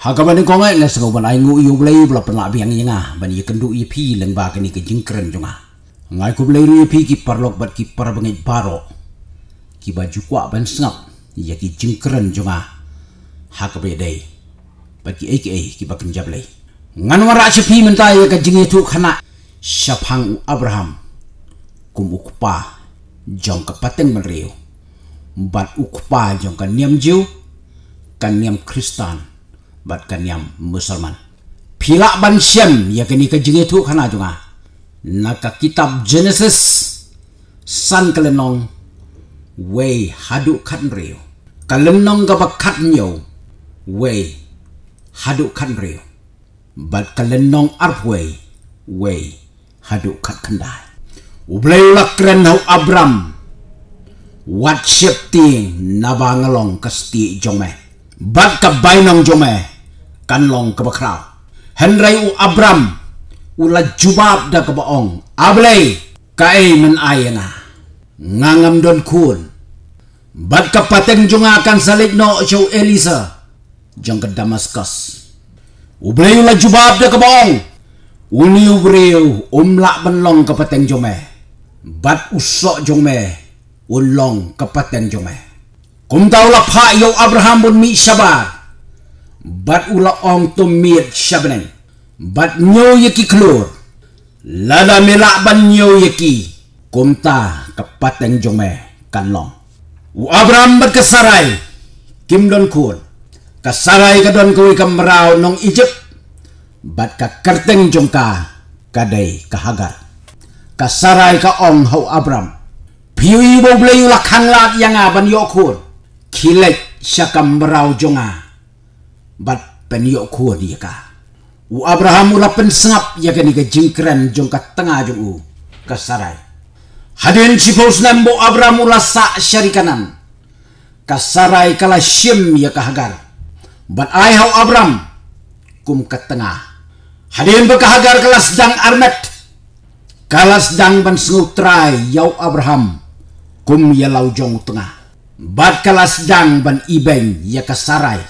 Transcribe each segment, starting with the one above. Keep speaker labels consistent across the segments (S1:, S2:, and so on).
S1: Haka ni kongai les kau bani aingu belai bela pernah biang inga bani kendu ipi leng ba kini kejengkeren jonga. Ngai ku belai ipi ki parlok bat ki par bangai paro. Ki baju kwa ban sengap ya ki jengkeren jonga. Haka bedai. Bat ki eki ei ki bakin jablai. Ngan wara pi mentai ya ka jengi tu kana. u Abraham. Kum ukpa jong kepaten riu. Bat ukpa jong ka niam jiu kan niam kristan bat yang musulman phila ban shem yakani ka jinge thu junga naka kitab genesis san kalenong way haduk khan rio. kalenong ga bakat nyo way haduk khan rio. bat kalenong arp way hadu kat kendai. ublayla kren hau abram wat syepti nabangalong kasti jomeh bat ka bainang jome kan long ka bakra henry u abram ula jubab da ka baong ablay kai men ayana ngangam don kun bat ka pateng junga kan salik no elisa jang ka damaskus ublay ula jubab da ka baong uni um la umlak menlong ka pateng jome bat usok jome ulong kepaten pateng กุมตาวลักพายอับราฮัมบนมีชบาบัดอุลองตุมีดชบนับัดโยยกิคลูร์ลาดาเมลาบันโยยกิกุมตากับปัตเตงจงเมกันลองอุอับราฮัมบัดกษัตริย์กิมดอนคูร์กษัตริย์กดอนกุยกัมราวนองอียิปต์บัดกับกัตเตงจงกากัดไดกะฮากกษสลรยก็องเฮาอับรามผิวอีโบเบลยุลักขังลาดยังอาบันโยคูร์ kilek syakam merau jonga bat penyo kuo dia ka u abraham ula pensengap ya gani ke jingkren jong ka tengah jong u ka sarai hadin si paus nembo abraham ula sa syarikanan ka sarai kala shim ya ka hagar bat ai hau abraham kum ka tengah hadin be hagar kala sedang armet kala sedang ban yau abraham kum ya lau jong tengah kalas dang ban ibeng ya kasarai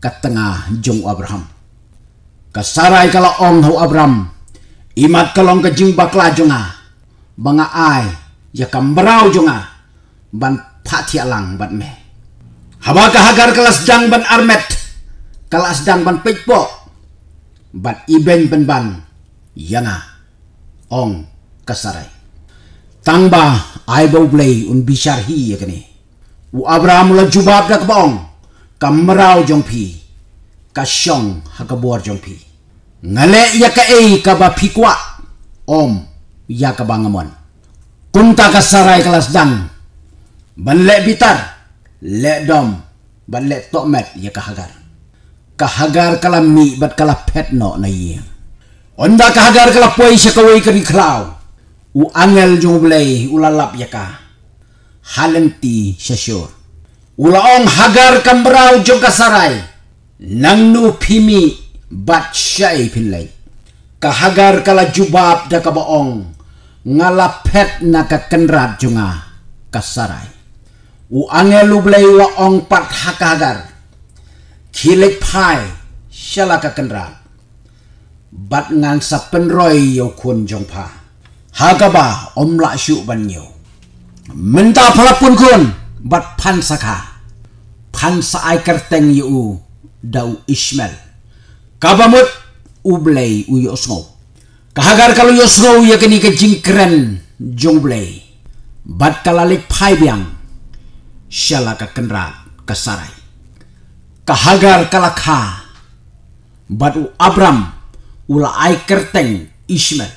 S1: ke tengah jong Abraham. Kasarai kala ong hau Abraham. Imat kalong ke jing bakla jonga. Banga ai ya kambrau jonga. Ban pati alang ban me. Habaka hagar kalas dang ban armet. kalas dang ban pejpo. Ban ibeng ban ban. Yana ong kasarai. Tangba ai bau blei un bisharhi ya kene u abraham la jubab dak bong kamrau jong phi ka shong hakabor jong phi ngale ya ka ei ka ba phi kwa om ya ka bangamon kunta ka sarai kelas dang ban le bitar le dom ban le tokmet ya ka hagar ka hagar kala mi bat kala pet no na ye onda ka hagar kala poi se ka wei ka u angel jong blei ulalap ya ka halanti syur, Ulaong hagar kambrau joga sarai. nang nupimi bat syai pinlay. Kahagar kala jubab da kabaong. Ngalapet na kakenrat junga kasarai. U angelu blay waong pat hakagar. Kilik pai syala kakenrat. Bat ngang sa penroy yo kun jongpa. Hagaba omla syuk ban nyo. Minta pelapun kun bat saka Pansa aiker kerteng yu dau Ismail. Kabamut ublei u yosno Kahagar kalu yosno yosngo yakini ke jingkren blei Bat kalalik pai biang. ka kendra kasarai. Kahagar kalakha. Bat u Abram ula ai kerteng Ismail.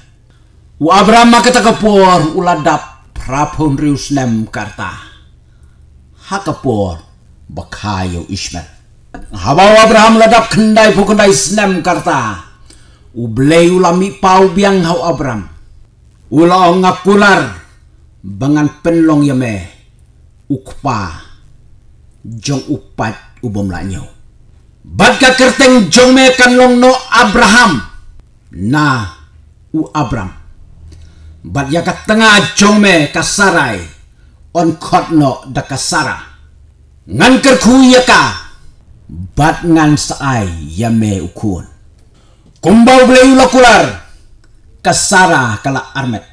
S1: U Abram maketa kepor ula dap rius lem karta hakapor bakayo Ishmael. habaw abraham ladap kendai pukendai slem karta ublei ulami pau biang hau Ula ulo ngakular bangan penlong yame ukpa jong upat ubom lanyo badka kerteng jong me kan no abraham na u Abraham bat ya katengah jome kasarai on kotno da kasara ngan kerku ya ka bat ngan saai ya me ukun kumbau bleu lakular kasara kala armet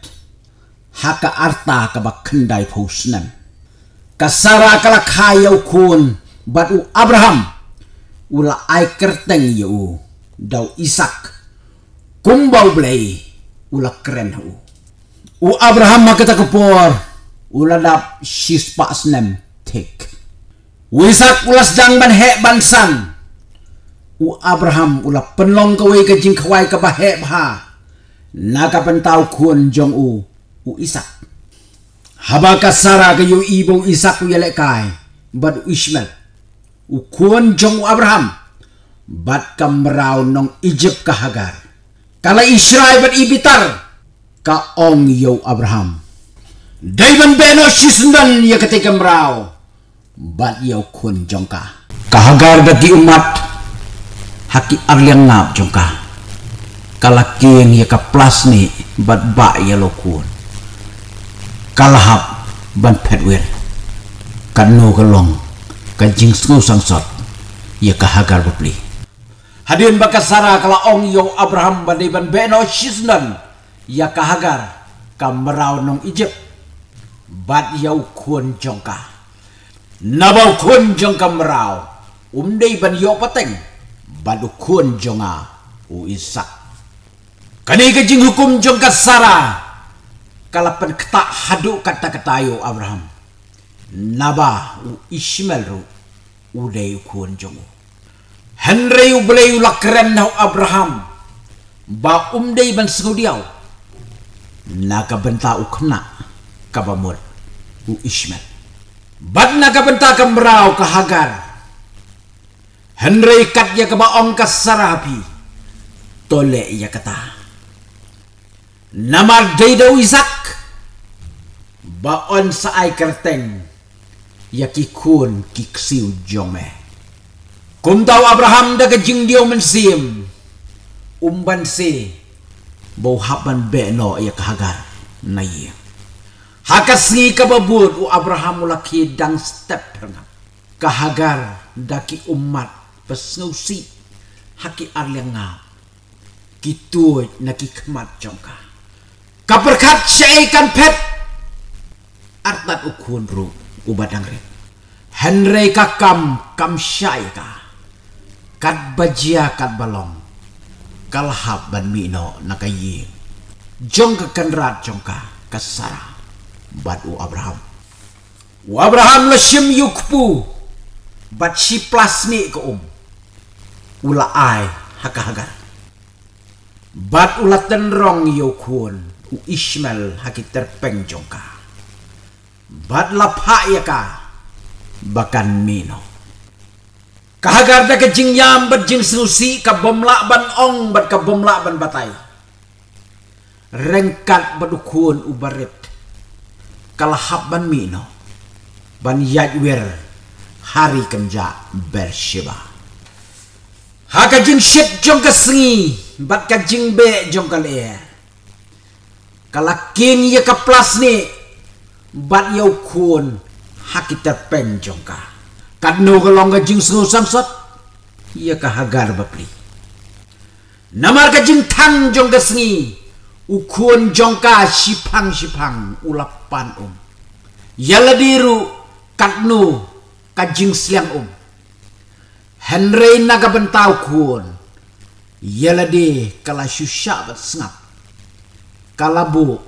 S1: haka arta kaba kendai pusnem kasara kala ya ukun bat u Abraham ula ai kerteng yau dau Isak kumbau blei ula keren hu U Abraham makita kita kepor. Uladap shispa snem tik. Wisak ulas jangban hek bansan. U Abraham ula penlong kawai ke jing kawai ke hek bah. Naga pentau kuon jong u. U Isak. Haba kasara ke yu ibu Isak u kai. Bad Ishmael. U kuon jong u Abraham. Bad kamrau nong ijep kahagar. Kala Israel bad ibitar kaong yo Abraham. Daiban beno shisnan ya ketika merau. Bat yo kun jongka. Kahagar bagi umat haki arliang ngap jongka. Kalaking ya kaplas ni bat ba ya lokun. Kalahap ban petwir. Kanu kelong kajing snu sangsot ya kahagar bepli. Hadirin bakasara kala ong yo Abraham ban ban beno shisnan ia ya kahagar ka merau nong Egypt bat yau kun jongka nabau kun jongka merau umdei ban yo pateng Bat kun jonga u isak kani kejing hukum jongka sara kalapan ketak haduk kata kata Abraham naba u Ismail ru udei kun jongu Henry u beleu lakren Abraham ba umdei ban sekudiau naga benta u kena kabamur u Ishmael. Bad naga benta ke kahagar. Henry kat ya ongkas sarapi, Tole ya kata. Namar dedo Isaac. Baon sa ay kerteng. Ya kikun kiksiu jome. Kumtau Abraham daga jing dia mensim. Umban si. Bau haban be no ya ka na ia. hakas ngi ka u abraham laki dang step perna Kahagar daki umat pesnusi haki arlenga kitu naki kemat jongka ka berkat syaikan pet artat ukun ru ubadang rep henrei kakam kam syaika kat bajia kat balong kalhab ban mino nakayi jong ka kanrat jong ka kasara bat u Abraham u Abraham shim yukpu bat si plasni ko um ula ai haga bat ula tenrong yokun u ismail haki terpeng jong ka bat lapha ya ka bakan mino kahagarda ke jing bat jing susi ka ban ong bat ka ban batai rengkat badukun ubarit kalahap ban mino ban yajwer hari kenja bersheba haka jing shit jong ke sengi bat ka jing be jong ke leher. kalakin ye ke plas ni bat yau kun hakita penjong kadnoga longa jingsngo samsat ia ka hagar bapli namar ka jing tang jong gasngi ukun jong ka sipang sipang ulapan om diru kadno ka jing sliang um Henry naga bentau kun yaladi kala syusya bat sengap kalabu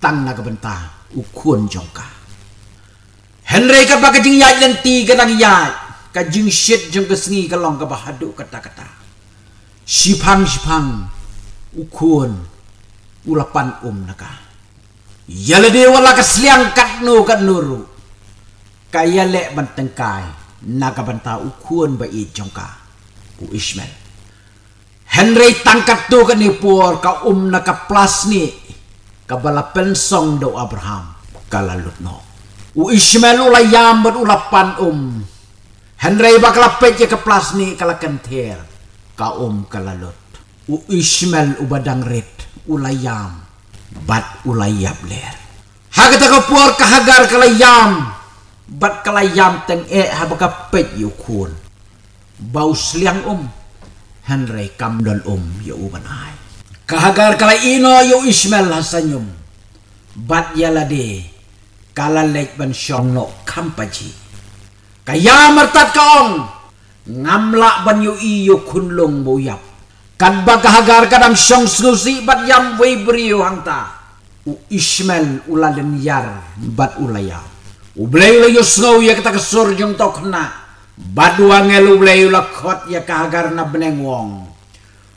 S1: tang naga bentau ukun jong Henry ka pa jing yat lan ti ka nang ka jing shit jing ka sengi ka long ka bahadu kata-kata. Sipang-sipang. Ukun. Ulapan um naka. Yala de wala ka sliang kat no kat nuru. Kaya le banteng kai. Nakabanta ukun ba i jongka. U Ishmael. Henry tangkat tu ka ni puor ka um naka plas ni. bala pensong do Abraham. Kalalut no u ismelu la yam u ulapan um Henry bakla pet ke plas ni kala kentir ka um lot u ismel u badang la yam bat yap ler hagata ka puar ka hagar kala yam bat kala yam teng e habaka pet yukun baus liang um Henry kamdon um ya ubanai kahagar kala ino yo Ismail hasanyum bat de kala lek ban syong no kaya mertat kaong ngamla ban yu iyo kunlong boyap kan bakahagar kadam shong slusi bat yam wei brio hangta u Ishmel ulalen yar bat ulaya ublayu le yusnau ya kita kesur jong tokna baduang elu ublayu ula kot ya kahagar na beneng wong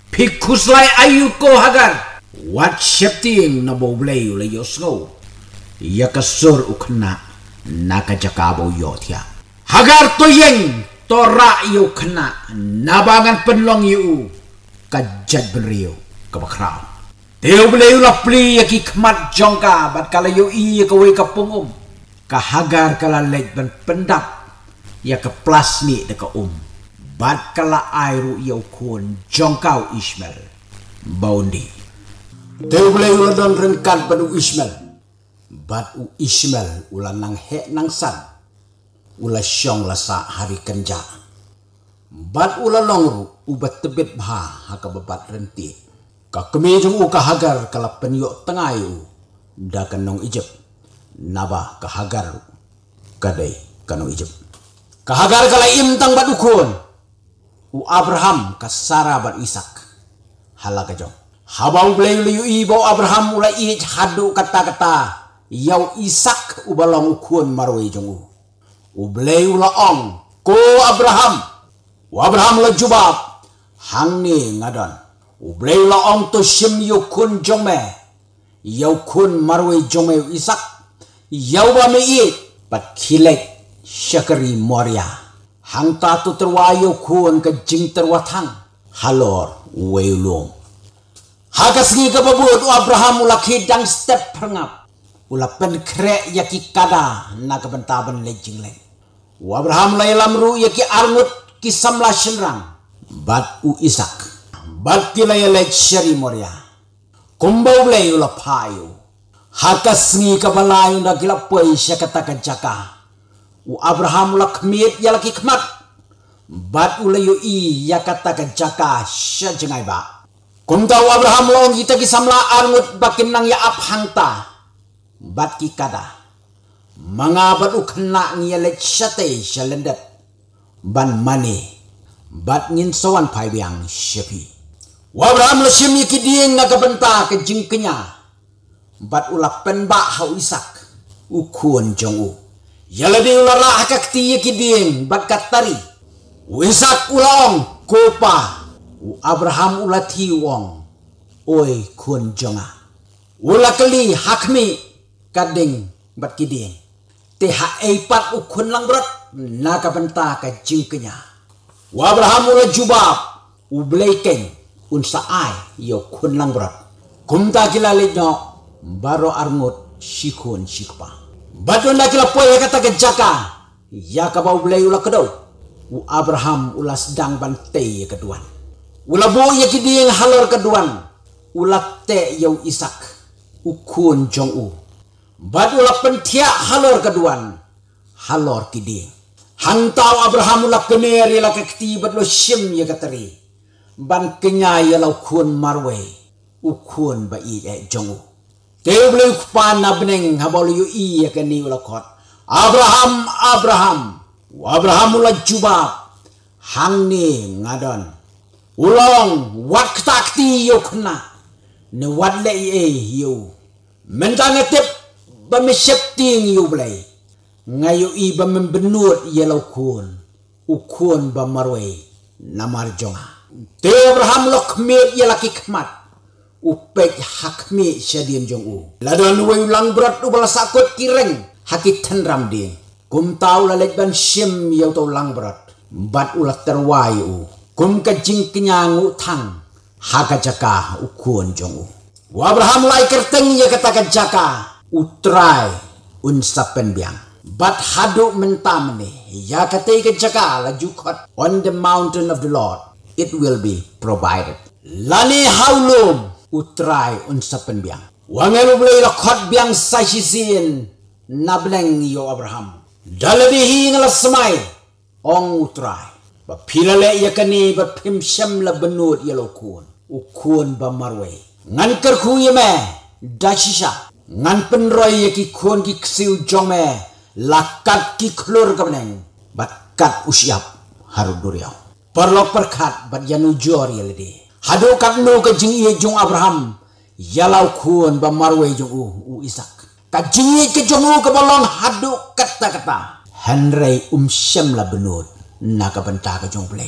S1: pikus lai ayu ko hagar what shepting na bo ublei ula yakasur ukna naka jakabo yotia hagar to yeng to ra yu kna nabangan penlong yu kajat benriu kebakrau teu beleu lapli yaki khmat jongka bat kala yu i iya kawe kapungum ka hagar kala leg ben pendap ya ke plus ni de ka um bat kala airu yau kun jongkau ismail baundi teu beleu don renkan penu ismail batu Ismail ula nang he nang san ula syong la sa hari kenja bat ula longru ubat tebet bah haka bebat renti ka kemejung uka hagar kala penyo tengayu da kanong ijep naba ka hagar kadai kanong ijep ka hagar kala imtang bat ukun u Abraham ka Sarah bat Isak halaga jong habau beli liyu ibu Abraham mulai ij hadu kata-kata yau isak ubalong kuon marwe jongu ubleu laong ko abraham u abraham la jubab hang ni ngadon ubleu laong to shim yukun kun jongme yau kun marwe jongme isak yau ba me i pat kilek shakari moria hang ta tu terwa yau kun ka jing terwa thang halor weulung, hagas gi ka babut abraham ulakhi dang step perngap ula pen kre yaki kada na kebentaban lejing le Wabraham u abraham yaki armut kisam la shenrang. bat u isak bat ti la yale shari moria kumbau le ula payu haka sengi kebalayu na gila poi shakata jaka u abraham la khmit ya ki khmat bat u yu i ya katakan jaka syajengai jengai ba Kumtau Abraham long kita kisamla arngut bakin nang ya aphangta batki kada manga bat ukhna ngia le chate shalendat ban mane bat ngin sawan pai biang shepi wabram le shim yiki dieng na kabenta ke jingkenya bat ulak penba hau isak ukuan jongu yaladi ulara hakakti yiki dieng bat katari wisak ulong kopa u abraham ulati wong oi kun jonga keli hakmi kading bat kiding te ha ei pat u khun lang brat na ka banta ka wa abraham ula jubab u blekeng un sa ai yo khun lang brat kum ta kila le no baro armut shikun shikpa batun na kila ya kata ke jaka ya ka ba u blei ula kedau u abraham ula sedang bantei keduan ula bo ya kiding halor keduan Ula te yau isak ukun jong u Badulah pentia halor keduan. Halor kidi. Hantau Abraham ulah keneri lah kektibat lo syim ya kateri. Ban kenyai lah ukun marwe. Ukun ba i e jongu. Teu beli ukpan abneng habol yu i ya keni ulah kot. Abraham, Abraham. Abraham ulah jubab. Hang ni ngadon. Ulong waktakti yukna. Ne wadle i e hiu. Mentang ngetip ba mi shepting yublay ngayo iba membenut yelau kun ukun ba marway namar jonga te abraham lok mi yelaki khmat upek hakmi shadien jong u ladon ulang lang berat ubal sakot kireng haki tenram di kum tau lek ban shim yau tau lang berat bat ulat terwai u kum kajing kenyang u tang haka jaka ukun jong u Abraham lai kerteng ya katakan jaka utrai unsapen biang. But hadu mentamni jaga ya kejaka lajukot on the mountain of the Lord. It will be provided. Lani haulum utrai unsapen biang. Wangelu blei lakot biang sashisin nableng yo Abraham. Dalabihi ngalasmai ong utrai. Bapila le yakani bapimsham la benut yelokun. Ya Ukun bamarwe. Ngan kerku me dashisha ngan pen ye ki khon ki ksiu jome lakat ki klor kamneng bat kat usiap haru duriau perlok perkat bat yanu jor lede hado kat no ke jing ye jong abraham yalau khon ba marwe jong u u isak ka jing ye ke jong u ke bolong hado kata kata henrei um syam la benut na ka benta ka jong ple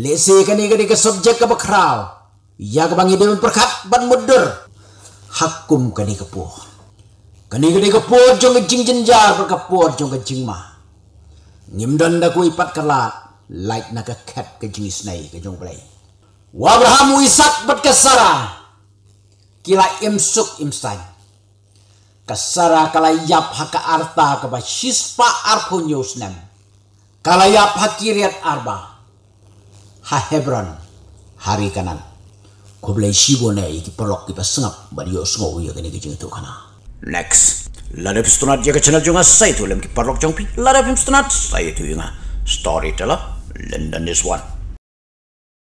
S1: lese ka ni ka subjek ka bakrau ya ka bangi dewan perkat ban mudur Hakum kani kapur kani kani kapur jong jing jin jar kapur jong jing ma ngim dan da kui pat kala light na ka kat ka jing snai ka jong play wa abraham isak bat ka sara kila imsuk imsai. kasara kala yap haka arta ka ba shispa arpo nem kala yap hakiriat arba ha hebron hari kanan ko blai shibo na iki polok ki pasngap bari yo sngo yo kene ki jeng kana next la de pstonat ye ka channel jonga ah. sai to lem ki parlok jong pi la de pstonat sai to yunga ah. story teller london is one